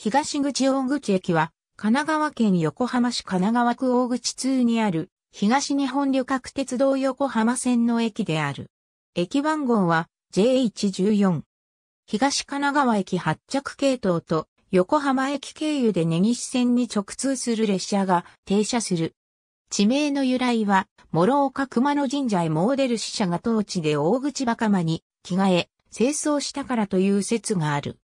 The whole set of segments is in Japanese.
東口大口駅は、神奈川県横浜市神奈川区大口通にある、東日本旅客鉄道横浜線の駅である。駅番号は JH14。東神奈川駅発着系統と横浜駅経由で根岸線に直通する列車が停車する。地名の由来は、諸岡熊野神社へ詣でる死者が当地で大口袴に着替え、清掃したからという説がある。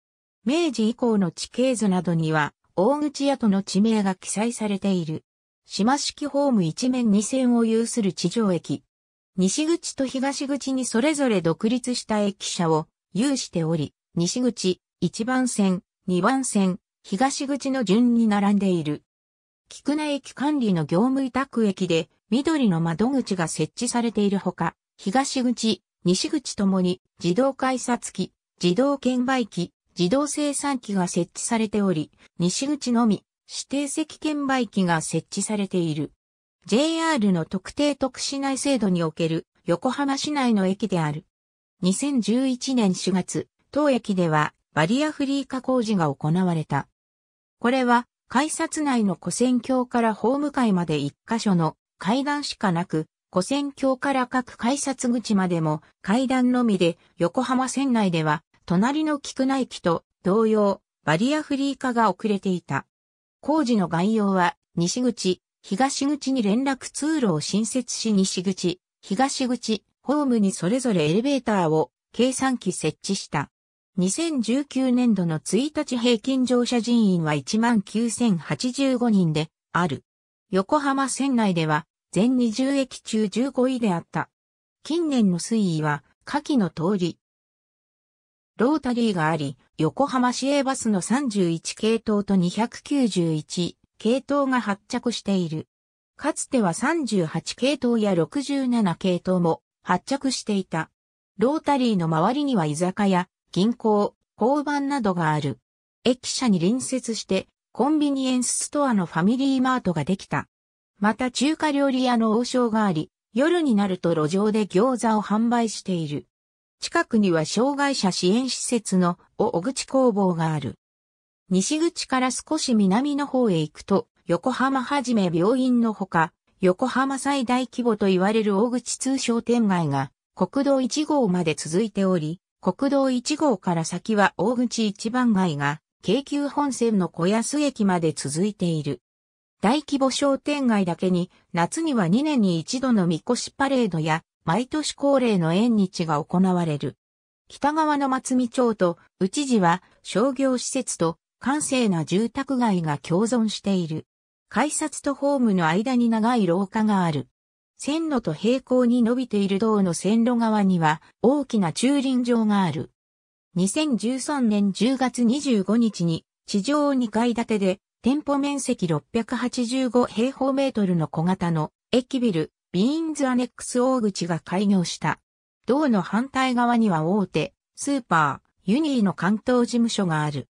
明治以降の地形図などには、大口屋との地名が記載されている。島式ホーム一面二線を有する地上駅。西口と東口にそれぞれ独立した駅舎を有しており、西口、一番線、二番線、東口の順に並んでいる。菊名駅管理の業務委託駅で、緑の窓口が設置されているほか、東口、西口ともに自動改札機、自動券売機、自動生産機が設置されており、西口のみ指定席券売機が設置されている。JR の特定特市内制度における横浜市内の駅である。2011年4月、当駅ではバリアフリー化工事が行われた。これは改札内の古線橋からホーム階まで1箇所の階段しかなく、古線橋から各改札口までも階段のみで横浜線内では隣の菊内駅と同様、バリアフリー化が遅れていた。工事の概要は、西口、東口に連絡通路を新設し西口、東口、ホームにそれぞれエレベーターを計算機設置した。2019年度の1日平均乗車人員は19,085人である。横浜線内では全20駅中15位であった。近年の推移は下記の通り、ロータリーがあり、横浜市営バスの31系統と291系統が発着している。かつては38系統や67系統も発着していた。ロータリーの周りには居酒屋、銀行、交番などがある。駅舎に隣接してコンビニエンスストアのファミリーマートができた。また中華料理屋の王将があり、夜になると路上で餃子を販売している。近くには障害者支援施設の小口工房がある。西口から少し南の方へ行くと、横浜はじめ病院のほか、横浜最大規模と言われる大口通商店街が国道1号まで続いており、国道1号から先は大口一番街が京急本線の小安駅まで続いている。大規模商店街だけに夏には2年に一度のみ越しパレードや毎年恒例の縁日が行われる。北側の松見町と内地は商業施設と閑静な住宅街が共存している。改札とホームの間に長い廊下がある。線路と平行に伸びている道の線路側には大きな駐輪場がある。2013年10月25日に地上2階建てで店舗面積685平方メートルの小型の駅ビルビーンズアネックス大口が開業した。道の反対側には大手、スーパー、ユニーの関東事務所がある。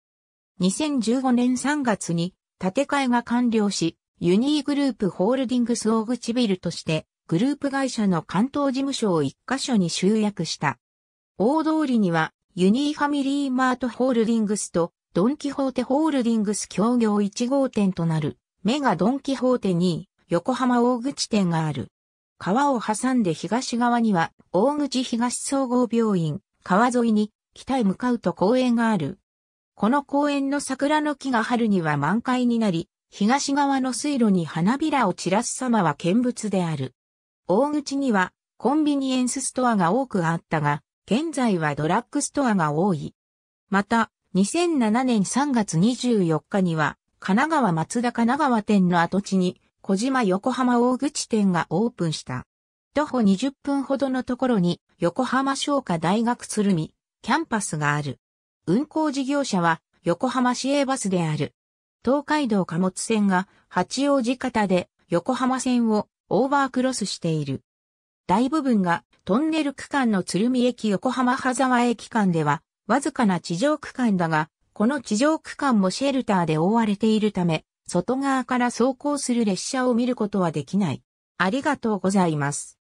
2015年3月に建て替えが完了し、ユニーグループホールディングス大口ビルとして、グループ会社の関東事務所を一箇所に集約した。大通りには、ユニーファミリーマートホールディングスと、ドンキホーテホールディングス協業1号店となる、メガドンキホーテに、横浜大口店がある。川を挟んで東側には、大口東総合病院、川沿いに、北へ向かうと公園がある。この公園の桜の木が春には満開になり、東側の水路に花びらを散らす様は見物である。大口には、コンビニエンスストアが多くあったが、現在はドラッグストアが多い。また、2007年3月24日には、神奈川松田神奈川店の跡地に、小島横浜大口店がオープンした。徒歩20分ほどのところに横浜商科大学鶴見キャンパスがある。運行事業者は横浜市営バスである。東海道貨物線が八王子方で横浜線をオーバークロスしている。大部分がトンネル区間の鶴見駅横浜羽沢駅間ではわずかな地上区間だが、この地上区間もシェルターで覆われているため、外側から走行する列車を見ることはできない。ありがとうございます。